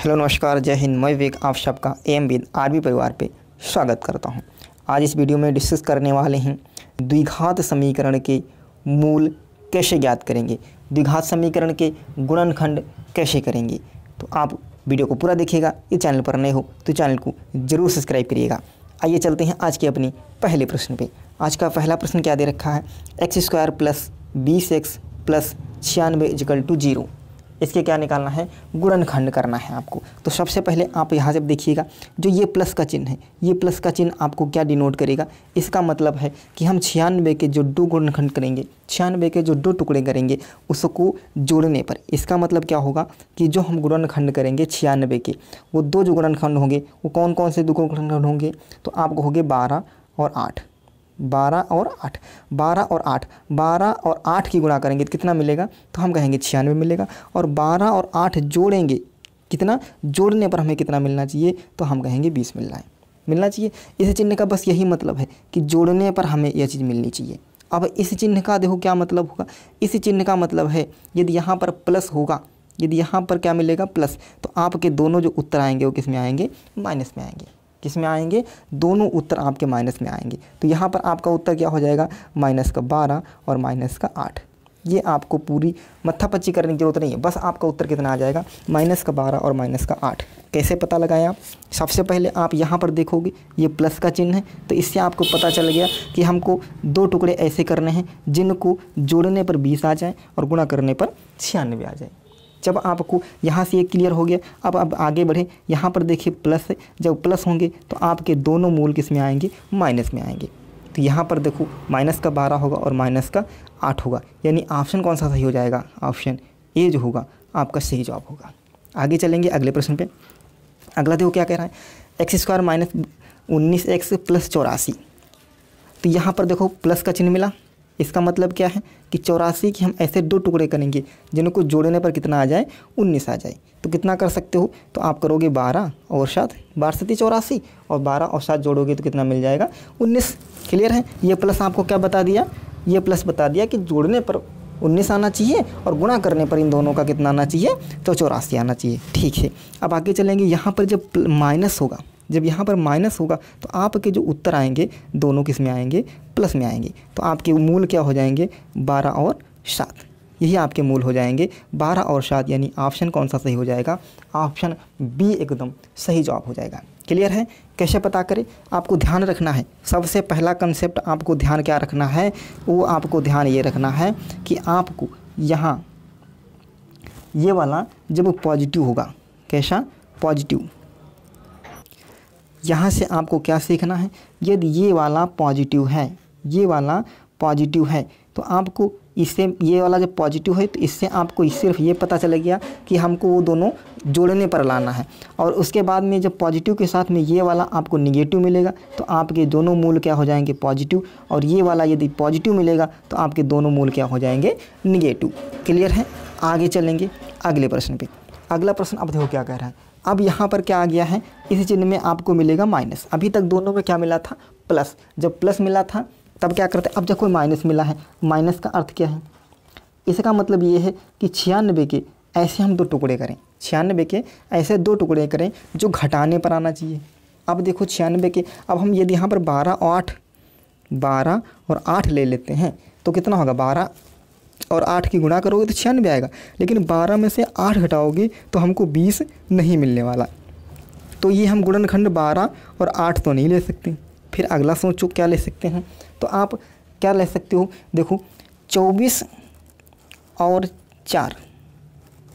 hello नमस्कार जय हिंद मैं विवेक आप सबका एम विद आरबी परिवार पे स्वागत करता हूँ आज इस वीडियो में डिस्कस करने वाले हैं द्विघात समीकरण के मूल कैसे ज्ञात करेंगे द्विघात समीकरण के गुणनखंड कैसे करेंगे तो आप वीडियो को पूरा देखिएगा ये चैनल पर नए हो तो चैनल को जरूर सब्सक्राइब करिएगा आइए चलते हैं आज के अपने पहले प्रश्न पर आज का पहला प्रश्न क्या दे रखा है एक्स स्क्वायर प्लस बीस एक्स प्लस छियानवे इजिकल टू जीरो इसके क्या निकालना है गुणनखंड करना है आपको तो सबसे पहले आप यहाँ से देखिएगा जो ये प्लस का चिन्ह है ये प्लस का चिन्ह आपको क्या डिनोट करेगा इसका मतलब है कि हम छियानवे के जो दो गुणनखंड करेंगे छियानवे के जो दो टुकड़े करेंगे उसको जोड़ने पर इसका मतलब क्या होगा कि जो हम गुणनखंड करेंगे छियानवे के वो दो जो गुणनखंड होंगे वो कौन कौन से दो गुणनखंड होंगे तो आपको होंगे बारह और आठ बारह और आठ बारह और आठ बारह और आठ की गुणा करेंगे तो कितना मिलेगा तो हम कहेंगे छियानवे मिलेगा और बारह और आठ जोड़ेंगे कितना जोड़ने पर हमें कितना मिलना चाहिए तो हम कहेंगे बीस मिलना है मिलना चाहिए इस चिन्ह का बस यही मतलब है कि जोड़ने पर हमें यह चीज़ मिलनी चाहिए अब इस चिन्ह का देखो क्या मतलब होगा इस चिन्ह का मतलब है यदि यहाँ पर प्लस होगा यदि यहाँ पर क्या मिलेगा प्लस तो आपके दोनों जो उत्तर आएंगे वो किस में आएंगे माइनस में आएंगे किस में आएंगे दोनों उत्तर आपके माइनस में आएंगे तो यहाँ पर आपका उत्तर क्या हो जाएगा माइनस का बारह और माइनस का आठ ये आपको पूरी मत्था पच्ची करने की जरूरत नहीं है बस आपका उत्तर कितना आ जाएगा माइनस का बारह और माइनस का आठ कैसे पता लगाएं आप सबसे पहले आप यहाँ पर देखोगे ये प्लस का चिन्ह है तो इससे आपको पता चल गया कि हमको दो टुकड़े ऐसे करने हैं जिनको जोड़ने पर बीस आ जाए और गुणा करने पर छियानवे आ जाए जब आपको यहाँ से ये क्लियर हो गया अब आप आगे बढ़े यहाँ पर देखिए प्लस जब प्लस होंगे तो आपके दोनों मूल किस में आएंगे माइनस में आएंगे तो यहाँ पर देखो माइनस का बारह होगा और माइनस का आठ होगा यानी ऑप्शन कौन सा सही हो जाएगा ऑप्शन ए जो होगा आपका सही जवाब होगा आगे चलेंगे अगले प्रश्न पर अगला देखो क्या कह रहा है एक्स स्क्वायर माइनस उन्नीस एक्स प्लस चौरासी तो यहाँ पर देखो प्लस का चिन्ह मिला इसका मतलब क्या है कि चौरासी की हम ऐसे दो टुकड़े करेंगे जिनको जोड़ने पर कितना आ जाए उन्नीस आ जाए तो कितना कर सकते हो तो आप करोगे बारह और सात बारह सती चौरासी और बारह और सात जोड़ोगे तो कितना मिल जाएगा उन्नीस क्लियर है ये प्लस आपको क्या बता दिया ये प्लस बता दिया कि जोड़ने पर उन्नीस आना चाहिए और गुणा करने पर इन दोनों का कितना आना चाहिए तो चौरासी आना चाहिए ठीक है अब आगे चलेंगे यहाँ पर जब माइनस होगा जब यहाँ पर माइनस होगा तो आपके जो उत्तर आएंगे दोनों किस में आएंगे प्लस में आएंगे तो आपके मूल क्या हो जाएंगे बारह और सात यही आपके मूल हो जाएंगे बारह और सात यानी ऑप्शन कौन सा सही हो जाएगा ऑप्शन बी एकदम सही जवाब हो जाएगा क्लियर है कैसे पता करें आपको ध्यान रखना है सबसे पहला कंसेप्ट आपको ध्यान क्या रखना है वो आपको ध्यान ये रखना है कि आपको यहाँ ये वाला जब पॉजिटिव होगा कैसा पॉजिटिव यहाँ से आपको क्या सीखना है यदि ये वाला पॉजिटिव है ये वाला पॉजिटिव है तो आपको इससे ये वाला जब पॉजिटिव है तो इससे आपको सिर्फ ये पता चल गया कि हमको वो दोनों जोड़ने पर लाना है और उसके बाद में जब पॉजिटिव के साथ में ये वाला आपको निगेटिव मिलेगा तो आपके दोनों मूल क्या हो जाएंगे पॉजिटिव और ये वाला यदि पॉजिटिव मिलेगा तो आपके दोनों मूल क्या हो जाएंगे निगेटिव क्लियर है आगे चलेंगे अगले प्रश्न पर अगला प्रश्न अब देखो क्या कह रहा है अब यहाँ पर क्या आ गया है इसी चिन्ह में आपको मिलेगा माइनस अभी तक दोनों में क्या मिला था प्लस जब प्लस मिला था तब क्या करते अब जब कोई माइनस मिला है माइनस का अर्थ क्या है इसका मतलब ये है कि छियानबे के ऐसे हम दो टुकड़े करें छियानबे के ऐसे दो टुकड़े करें जो घटाने पर आना चाहिए अब देखो छियानबे के अब हम यदि यहाँ पर बारह और आठ बारह और आठ ले लेते हैं तो कितना होगा बारह और आठ की गुणा करोगे तो छियानवे आएगा लेकिन बारह में से आठ घटाओगे तो हमको बीस नहीं मिलने वाला तो ये हम गुणनखंड बारह और आठ तो नहीं ले सकते फिर अगला सोचो क्या ले सकते हैं तो आप क्या ले सकते हो देखो चौबीस और चार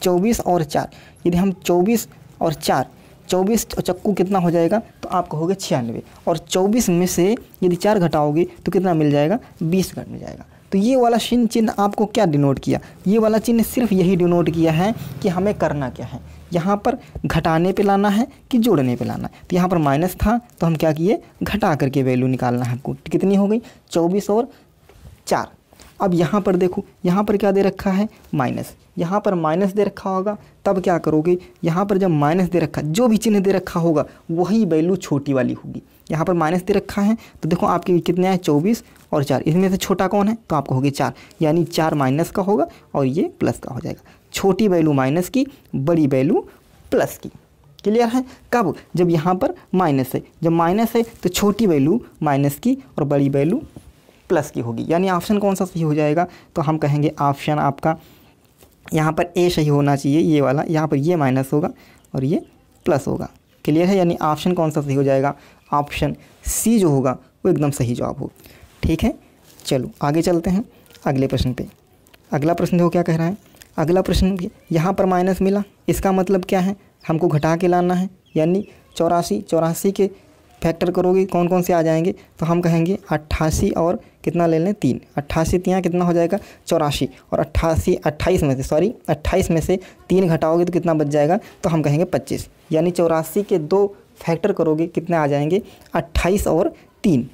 चौबीस और चार यदि हम चौबीस और चार चौबीस तो चक्कू कितना हो जाएगा तो आप कहोगे छियानवे और चौबीस में से यदि चार घटाओगे तो कितना मिल जाएगा बीस घट मिल जाएगा तो ये वाला चिन्ह चिन्ह आपको क्या डिनोट किया ये वाला चिन्ह सिर्फ यही डिनोट किया है कि हमें करना क्या है यहाँ पर घटाने पे लाना है कि जोड़ने पे लाना है तो यहाँ पर माइनस था तो हम क्या किए घटा करके वैल्यू निकालना है आपको कितनी हो गई चौबीस और चार अब यहाँ पर देखो यहाँ पर क्या दे रखा है माइनस यहाँ पर माइनस दे रखा होगा तब क्या करोगे यहाँ पर जब माइनस दे रखा जो भी चिन्ह दे रखा होगा वही वैल्यू छोटी वाली होगी यहाँ पर माइनस दे रखा है तो देखो आपके कितने आए चौबीस और चार इसमें से छोटा कौन है तो आप कहोगे चार यानी चार माइनस का होगा और ये प्लस का हो जाएगा छोटी वैल्यू माइनस की बड़ी वैल्यू प्लस की क्लियर है कब जब यहाँ पर माइनस है जब माइनस है तो छोटी वैल्यू माइनस की और बड़ी वैल्यू प्लस की होगी यानी ऑप्शन कौन सा सही हो जाएगा तो हम कहेंगे ऑप्शन आपका यहाँ पर ए सही होना चाहिए ये वाला यहाँ पर ये माइनस होगा और ये प्लस होगा क्लियर है यानी ऑप्शन कौन सा सही हो जाएगा ऑप्शन सी जो होगा वो एकदम सही जवाब होगा ठीक है चलो आगे चलते हैं अगले प्रश्न पे अगला प्रश्न देखो क्या कह रहा है अगला प्रश्न यहाँ पर माइनस मिला इसका मतलब क्या है हमको घटा के लाना है यानी चौरासी चौरासी के फैक्टर करोगे कौन कौन से आ जाएंगे तो हम कहेंगे अट्ठासी और कितना ले लें तीन अट्ठासी तीन तो कितना हो जाएगा चौरासी और अट्ठासी अट्ठाईस में से सॉरी अट्ठाईस में से तीन घटाओगे तो कितना बच जाएगा तो हम कहेंगे पच्चीस यानी चौरासी के दो फैक्टर करोगे कितने आ जाएंगे अट्ठाईस और तीन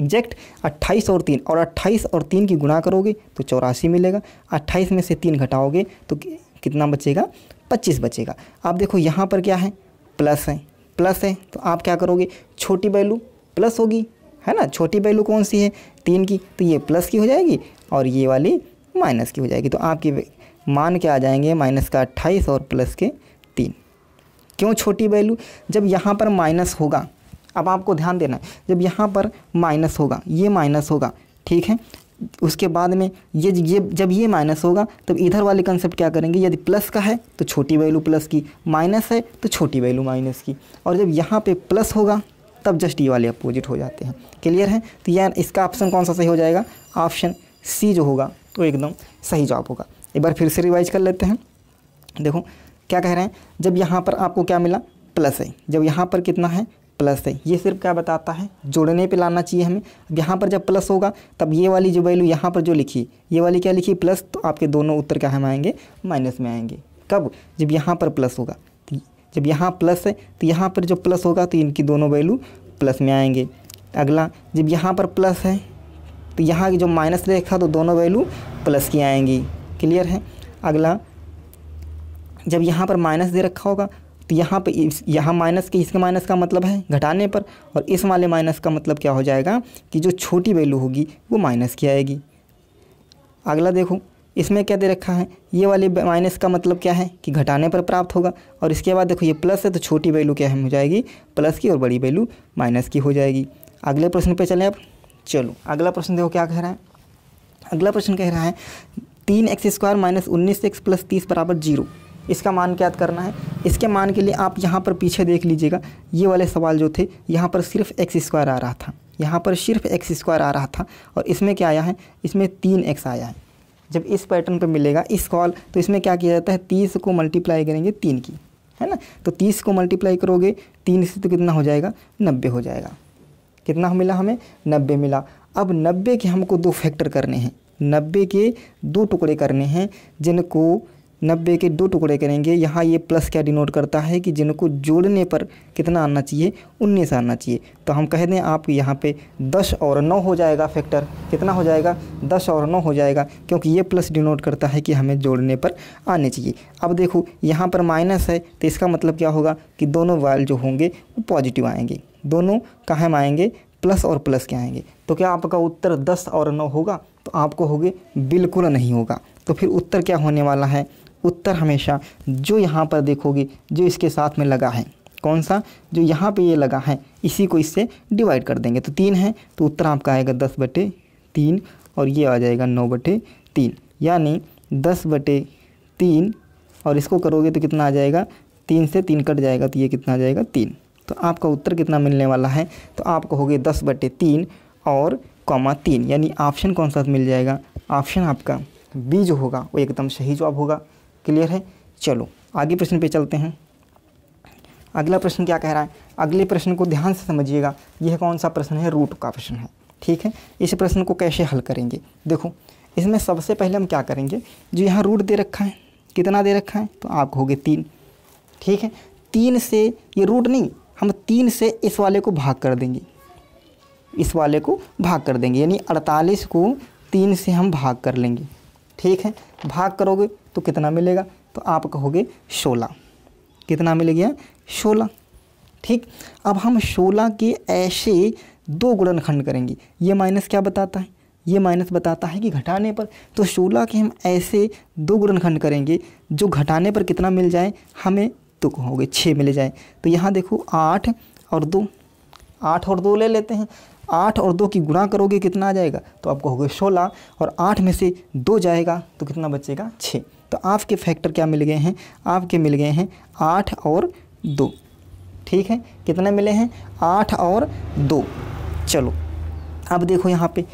एग्जैक्ट अट्ठाईस और तीन और अट्ठाईस और तीन की गुणा करोगे तो चौरासी मिलेगा अट्ठाईस में से तीन घटाओगे तो कितना बचेगा पच्चीस बचेगा आप देखो यहाँ पर क्या है प्लस है प्लस है तो आप क्या करोगे छोटी वैल्यू प्लस होगी है ना छोटी वैल्यू कौन सी है तीन की तो ये प्लस की हो जाएगी और ये वाली माइनस की हो जाएगी तो आपके मान के आ जाएंगे माइनस का अट्ठाईस और प्लस के तीन क्यों छोटी वैल्यू जब यहाँ पर माइनस होगा अब आपको ध्यान देना है जब यहाँ पर माइनस होगा ये माइनस होगा ठीक है उसके बाद में ये ये जब ये माइनस होगा तब इधर वाले कंसेप्ट क्या करेंगे यदि प्लस का है तो छोटी वैल्यू प्लस की माइनस है तो छोटी वैल्यू माइनस की और जब यहाँ पे प्लस होगा तब जस्ट ये वाले अपोजिट हो जाते हैं क्लियर है तो यार इसका ऑप्शन कौन सा सही हो जाएगा ऑप्शन सी जो होगा वो एकदम सही जवाब होगा एक बार फिर से रिवाइज कर लेते हैं देखो क्या कह रहे हैं जब यहाँ पर आपको क्या मिला प्लस है जब यहाँ पर कितना है प्लस है ये सिर्फ क्या बताता है जोड़ने पे लाना चाहिए हमें अब यहाँ पर जब प्लस होगा तब ये वाली जो वैल्यू यहाँ पर जो लिखी ये वाली क्या लिखी प्लस तो आपके दोनों उत्तर क्या हम आएंगे माइनस में आएंगे कब जब यहाँ पर प्लस होगा तो जब यहाँ प्लस है तो यहाँ पर जो प्लस होगा तो इनकी दोनों वैल्यू प्लस में आएंगे अगला जब यहाँ पर प्लस है तो यहाँ की जो माइनस रेखा तो दोनों वैल्यू प्लस की आएंगी क्लियर है अगला जब यहाँ पर माइनस दे रखा होगा तो यहाँ पर यहाँ माइनस के इसके माइनस का मतलब है घटाने पर और इस वाले माइनस का मतलब क्या हो जाएगा कि जो छोटी वैल्यू होगी वो माइनस की आएगी अगला देखो इसमें क्या दे रखा है ये वाले माइनस का मतलब क्या है कि घटाने पर प्राप्त होगा और इसके बाद देखो ये प्लस है तो छोटी वैल्यू क्या हो जाएगी प्लस की और बड़ी वैल्यू माइनस की हो जाएगी अगले प्रश्न पे चलें आप चलो अगला प्रश्न देखो क्या कह रहा है अगला प्रश्न कह रहा है तीन एक्स स्क्वायर माइनस उन्नीस एक्स प्लस तीस बराबर जीरो इसका मान क्या करना है इसके मान के लिए आप यहाँ पर पीछे देख लीजिएगा ये वाले सवाल जो थे यहाँ पर सिर्फ एक्स स्क्वायर आ रहा था यहाँ पर सिर्फ एक्स स्क्वायर आ रहा था और इसमें क्या आया है इसमें तीन एक्स आया है जब इस पैटर्न पर मिलेगा इस कॉल तो इसमें क्या किया जाता है तीस को मल्टीप्लाई करेंगे तीन की है ना तो तीस को मल्टीप्लाई करोगे तीन से तो कितना हो जाएगा नब्बे हो जाएगा कितना मिला हमें नब्बे मिला अब नब्बे के हमको दो फैक्टर करने हैं नब्बे के दो टुकड़े करने हैं जिनको नब्बे के दो टुकड़े करेंगे यहाँ ये प्लस क्या डिनोट करता है कि जिनको जोड़ने पर कितना आना चाहिए उन्नीस आना चाहिए तो हम कह दें आप यहाँ पे दस और नौ हो जाएगा फैक्टर कितना हो जाएगा दस और नौ हो जाएगा क्योंकि ये प्लस डिनोट करता है कि हमें जोड़ने पर आने चाहिए अब देखो यहाँ पर माइनस है तो इसका मतलब क्या होगा कि दोनों वायल जो होंगे वो पॉजिटिव आएंगे दोनों कहाँ आएंगे प्लस और प्लस के आएंगे तो क्या आपका उत्तर दस और नौ होगा तो आपको होगे बिल्कुल नहीं होगा तो फिर उत्तर क्या होने वाला है उत्तर हमेशा जो यहाँ पर देखोगे जो इसके साथ में लगा है कौन सा जो यहाँ पे ये लगा है इसी को इससे डिवाइड कर देंगे तो तीन है तो उत्तर आपका आएगा दस बटे तीन और ये आ जाएगा नौ बटे तीन यानी दस बटे तीन और इसको करोगे तो कितना आ जाएगा तीन से तीन कट जाएगा तो ये कितना आ जाएगा तीन तो आपका उत्तर कितना मिलने वाला है तो आप कहोगे दस बटे तीन और कॉमा तीन यानी ऑप्शन कौन सा मिल जाएगा ऑप्शन आपका बी जो होगा वो एकदम सही जवाब होगा क्लियर है चलो आगे प्रश्न पे चलते हैं अगला प्रश्न क्या कह रहा है अगले प्रश्न को ध्यान से समझिएगा यह कौन सा प्रश्न है रूट का प्रश्न है ठीक है इस प्रश्न को कैसे हल करेंगे देखो इसमें सबसे पहले हम क्या करेंगे जो यहाँ रूट दे रखा है कितना दे रखा है तो आप कहोगे तीन ठीक है तीन से ये रूट नहीं हम तीन से इस वाले को भाग कर देंगे इस वाले को भाग कर देंगे यानी अड़तालीस को तीन से हम भाग कर लेंगे ठीक है भाग करोगे तो कितना मिलेगा तो आप कहोगे सोलह कितना मिल गया सोलह ठीक अब हम सोलह के ऐसे दो गुणनखंड करेंगे ये माइनस क्या बताता है ये माइनस बताता है कि घटाने पर तो सोलह के हम ऐसे दो गुणनखंड करेंगे जो घटाने पर कितना मिल जाए हमें तो कहोगे छः मिल जाए तो यहाँ देखो आठ और दो आठ और दो ले लेते हैं आठ और दो की गुणा करोगे कितना आ जाएगा तो आप कहोगे सोलह और आठ में से दो जाएगा तो कितना बचेगा छः तो आपके फैक्टर क्या मिल गए हैं आपके मिल गए हैं आठ और दो ठीक है कितने मिले हैं आठ और दो चलो अब देखो यहाँ पे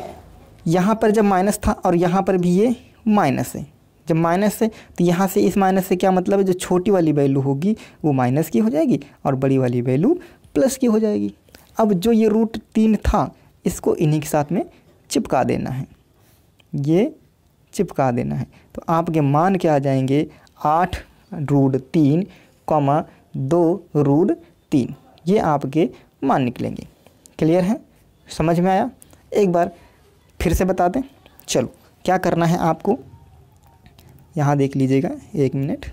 यहाँ पर जब माइनस था और यहाँ पर भी ये माइनस है जब माइनस है तो यहाँ से इस माइनस से क्या मतलब है जो छोटी वाली वैल्यू होगी वो माइनस की हो जाएगी और बड़ी वाली वैल्यू प्लस की हो जाएगी अब जो ये रूट तीन था इसको इन्हीं के साथ में चिपका देना है ये चिपका देना है तो आपके मान क्या आ जाएंगे आठ रूड तीन कॉमा दो रूड तीन ये आपके मान निकलेंगे क्लियर है समझ में आया एक बार फिर से बता दें चलो क्या करना है आपको यहाँ देख लीजिएगा एक मिनट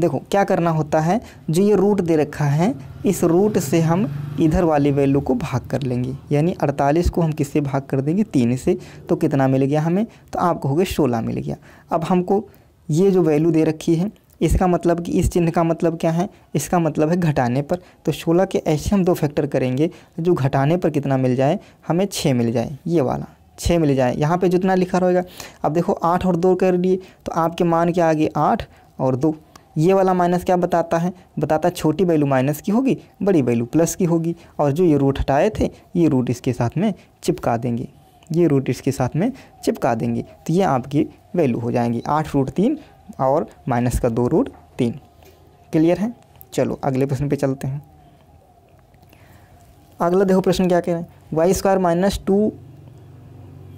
देखो क्या करना होता है जो ये रूट दे रखा है इस रूट से हम इधर वाली वैल्यू को भाग कर लेंगे यानी 48 को हम किससे भाग कर देंगे तीन से तो कितना मिल गया हमें तो आप कहोगे 16 मिल गया अब हमको ये जो वैल्यू दे रखी है इसका मतलब कि इस चिन्ह का मतलब क्या है इसका मतलब है घटाने पर तो सोलह के ऐसे हम दो फैक्टर करेंगे जो घटाने पर कितना मिल जाए हमें छः मिल जाए ये वाला छः मिल जाए यहाँ पे जितना लिखा रहेगा अब देखो आठ और दो कर लिए तो आपके मान क्या आ गए आठ और दो ये वाला माइनस क्या बताता है बताता है छोटी वैल्यू माइनस की होगी बड़ी वैल्यू प्लस की होगी और जो ये रूट हटाए थे ये रूट इसके साथ में चिपका देंगे ये रूट इसके साथ में चिपका देंगे तो ये आपकी वैल्यू हो जाएंगी आठ रूट तीन और माइनस का दो रूट तीन क्लियर है चलो अगले प्रश्न पे चलते हैं अगला देखो प्रश्न क्या कह रहे हैं y square minus two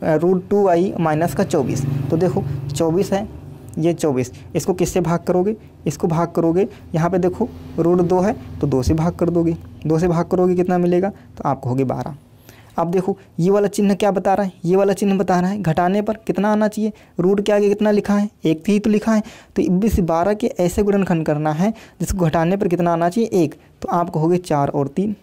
root two I minus का चौबीस तो देखो चौबीस है ये चौबीस इसको किससे भाग करोगे इसको भाग करोगे यहाँ पे देखो रूट दो है तो दो से भाग कर दोगे दो से भाग करोगे कितना मिलेगा तो आपको कहोगे बारह अब देखो ये वाला चिन्ह क्या बता रहा है ये वाला चिन्ह बता रहा है घटाने पर कितना आना चाहिए रूट के आगे कितना लिखा है एक ही तो, तो लिखा है तो से बारह के ऐसे गुणनखंड करना है जिसको घटाने पर कितना आना चाहिए एक तो आप कहोगे चार और तीन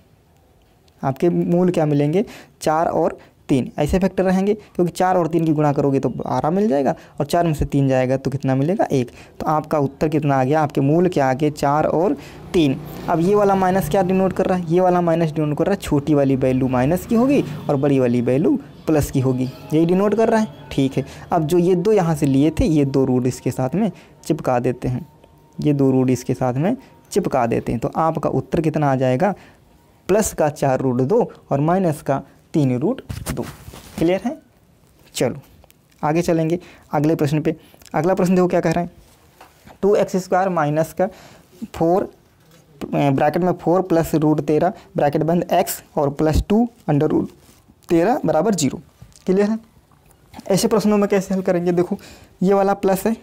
आपके मूल क्या मिलेंगे चार और तीन ऐसे फैक्टर रहेंगे क्योंकि चार और तीन की गुणा करोगे तो बारह मिल जाएगा और चार में से तीन जाएगा तो कितना मिलेगा एक तो आपका उत्तर कितना आ गया आपके मूल के आगे चार और तीन अब ये वाला माइनस क्या डिनोट कर रहा है ये वाला माइनस डिनोट कर रहा है छोटी वाली वैल्यू माइनस की होगी और बड़ी वाली वैल्यू प्लस की होगी यही डिनोट कर रहा है ठीक है अब जो ये दो यहाँ से लिए थे ये दो रूट इसके साथ में चिपका देते हैं ये दो रूट इसके साथ में चिपका देते हैं तो आपका उत्तर कितना आ जाएगा प्लस का चार रूट दो और माइनस का तीन रूट दो क्लियर है चलो आगे चलेंगे अगले प्रश्न पे अगला प्रश्न देखो क्या कह रहे हैं टू एक्स स्क्वायर माइनस का फोर ब्रैकेट में फोर प्लस रूट तेरह ब्रैकेट बंद एक्स और प्लस टू अंडर रूट तेरह बराबर जीरो क्लियर है ऐसे प्रश्नों में कैसे हल करेंगे देखो ये वाला प्लस है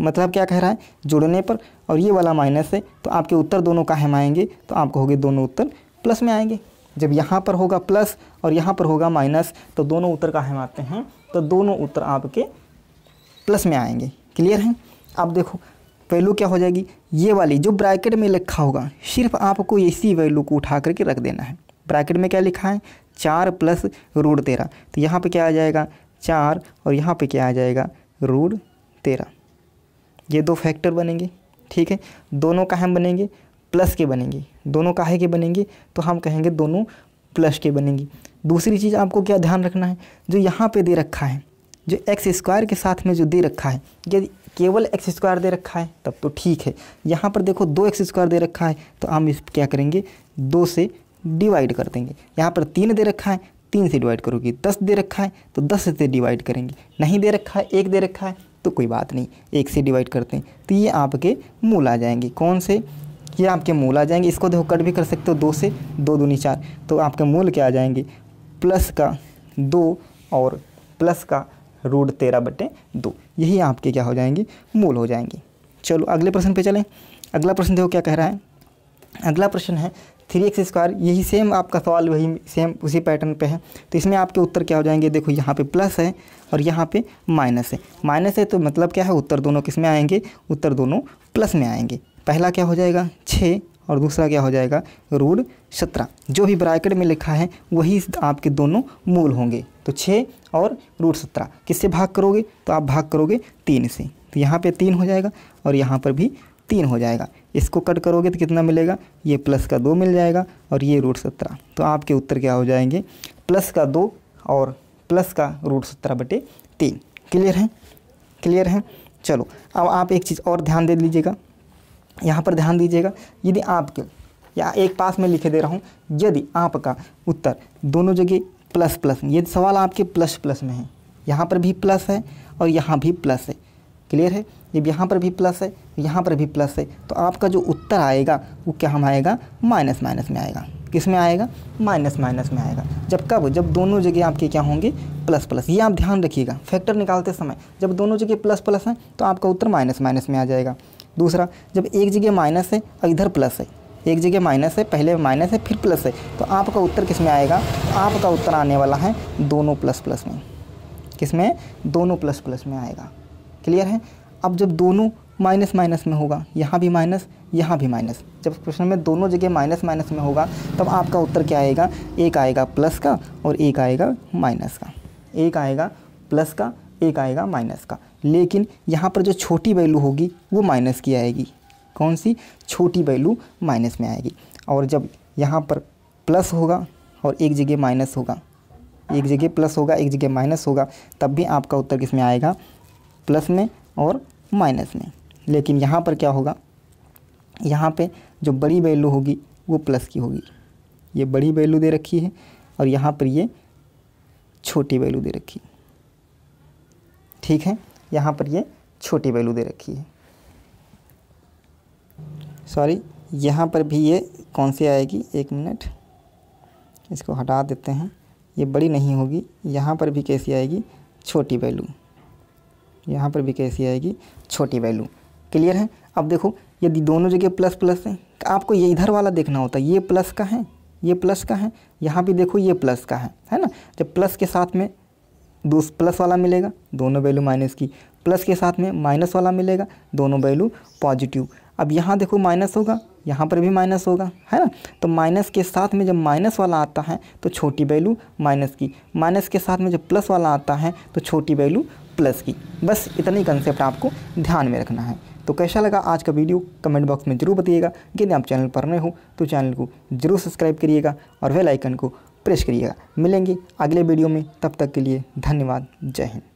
मतलब क्या कह रहा है जुड़ने पर और ये वाला माइनस है तो आपके उत्तर दोनों का हम आएंगे तो आप कहोगे दोनों उत्तर प्लस में आएंगे जब यहाँ पर होगा प्लस और यहाँ पर होगा माइनस तो दोनों उत्तर का हम आते हैं तो दोनों उत्तर आपके प्लस में आएंगे क्लियर है अब देखो वैल्यू क्या हो जाएगी ये वाली जो ब्रैकेट में लिखा होगा सिर्फ आपको इसी वैल्यू को उठा करके रख देना है ब्रैकेट में क्या लिखा है चार प्लस रूड तेरह तो यहाँ पे क्या आ जाएगा चार और यहाँ पे क्या आ जाएगा रूड तेरह ये दो फैक्टर बनेंगे ठीक है दोनों का हम बनेंगे प्लस के बनेंगी दोनों काहे के बनेंगे तो हम कहेंगे दोनों प्लस के बनेंगी दूसरी चीज़ आपको क्या ध्यान रखना है जो यहाँ पे दे रखा है जो एक्स स्क्वायर के साथ में जो दे रखा है यदि केवल एक्स स्क्वायर दे रखा है तब तो ठीक है यहाँ पर देखो दो एक्स स्क्वायर दे रखा है तो हम इस क्या करेंगे दो से डिवाइड कर देंगे यहाँ पर तीन दे रखा है तीन से डिवाइड करोगे दस दे रखा है तो दस से डिवाइड करेंगे नहीं दे रखा है एक दे रखा है तो कोई बात नहीं एक से डिवाइड करते हैं तो ये आपके मूल आ जाएंगे कौन से ये आपके मूल आ जाएंगे इसको देखो कट भी कर सकते हो दो से दो दूनी चार तो आपके मूल क्या आ जाएंगे प्लस का दो और प्लस का रूट तेरह बटे दो यही आपके क्या हो जाएंगे मूल हो जाएंगे चलो अगले प्रश्न पे चलें अगला प्रश्न देखो क्या कह रहा है अगला प्रश्न है थ्री एक्स स्क्वायर यही सेम आपका सवाल वही सेम उसी पैटर्न पे है तो इसमें आपके उत्तर क्या हो जाएंगे देखो यहाँ पे प्लस है और यहाँ पे माइनस है माइनस है तो मतलब क्या है उत्तर दोनों किस में आएंगे उत्तर दोनों प्लस में आएंगे पहला क्या हो जाएगा छः और दूसरा क्या हो जाएगा रूट सत्रह जो भी ब्रैकेट में लिखा है वही आपके दोनों मूल होंगे तो छः और रूट सत्रह किससे भाग करोगे तो आप भाग करोगे तीन से तो यहाँ पे तीन हो जाएगा और यहाँ पर भी तीन हो जाएगा इसको कट करोगे तो कितना मिलेगा ये प्लस का दो मिल जाएगा और ये रूट सत्रह तो आपके उत्तर क्या हो जाएंगे प्लस का दो और प्लस का रूट सत्रह बटे तीन क्लियर है क्लियर है चलो अब आप एक चीज़ और ध्यान दे लीजिएगा यहाँ पर ध्यान दीजिएगा यदि आपके या एक पास में लिखे दे रहा हूँ यदि आपका उत्तर दोनों जगह प्लस प्लस में यदि सवाल आपके प्लस प्लस में है यहाँ पर भी प्लस है और यहाँ भी प्लस है क्लियर है जब यहाँ पर भी प्लस है यहाँ पर भी प्लस है तो आपका जो उत्तर आएगा वो क्या हम आएगा माइनस माइनस में आएगा किस में आएगा माइनस माइनस में आएगा जब कब जब दोनों जगह आपके क्या होंगे प्लस प्लस ये आप ध्यान रखिएगा फैक्टर निकालते समय जब दोनों जगह प्लस प्लस हैं तो आपका उत्तर माइनस माइनस में आ जाएगा दूसरा जब एक जगह माइनस है और इधर प्लस है एक जगह माइनस है पहले माइनस है फिर प्लस है तो आपका उत्तर किस में आएगा आपका उत्तर आने वाला है दोनों प्लस प्लस में किस में दोनों प्लस प्लस में आएगा क्लियर है अब जब दोनों माइनस माइनस में होगा यहाँ भी माइनस यहाँ भी माइनस जब क्वेश्चन में दोनों जगह माइनस माइनस में होगा तब आपका उत्तर क्या आएगा एक आएगा प्लस का और एक आएगा माइनस का एक आएगा प्लस का एक आएगा माइनस का लेकिन यहाँ पर जो छोटी वैल्यू होगी वो माइनस की आएगी कौन सी छोटी वैल्यू माइनस में आएगी और जब यहाँ पर प्लस होगा और एक जगह माइनस होगा एक जगह प्लस होगा एक जगह माइनस होगा तब भी आपका उत्तर किस में आएगा प्लस में और माइनस में लेकिन यहाँ पर क्या होगा यहाँ पे जो बड़ी वैल्यू होगी वो प्लस की होगी ये बड़ी वैल्यू दे रखी है और यहाँ पर ये छोटी वैल्यू दे रखी है ठीक है यहाँ पर ये छोटी वैल्यू दे रखी है सॉरी यहाँ पर भी ये कौन सी आएगी एक मिनट इसको हटा देते हैं ये बड़ी नहीं होगी यहाँ पर भी कैसी आएगी छोटी वैल्यू यहाँ पर भी कैसी आएगी छोटी वैल्यू क्लियर है अब देखो यदि दोनों जगह प्लस प्लस है तो आपको ये इधर वाला देखना होता है ये प्लस का है ये प्लस का है यहाँ भी देखो ये प्लस का है है ना जब प्लस के साथ में दो प्लस वाला मिलेगा दोनों वैल्यू माइनस की प्लस के साथ में माइनस वाला मिलेगा दोनों वैल्यू पॉजिटिव अब यहाँ देखो माइनस होगा यहाँ पर भी माइनस होगा है ना तो माइनस के साथ में जब माइनस वाला आता है तो छोटी वैल्यू माइनस की माइनस के साथ में जब प्लस वाला आता है तो छोटी वैल्यू प्लस की बस इतना ही कंसेप्ट आपको ध्यान में रखना है तो कैसा लगा आज का वीडियो कमेंट बॉक्स में ज़रूर बताइएगा यदि आप चैनल पर नए हो तो चैनल को ज़रूर सब्सक्राइब करिएगा और वेलाइकन को प्रेस करिएगा मिलेंगे अगले वीडियो में तब तक के लिए धन्यवाद जय हिंद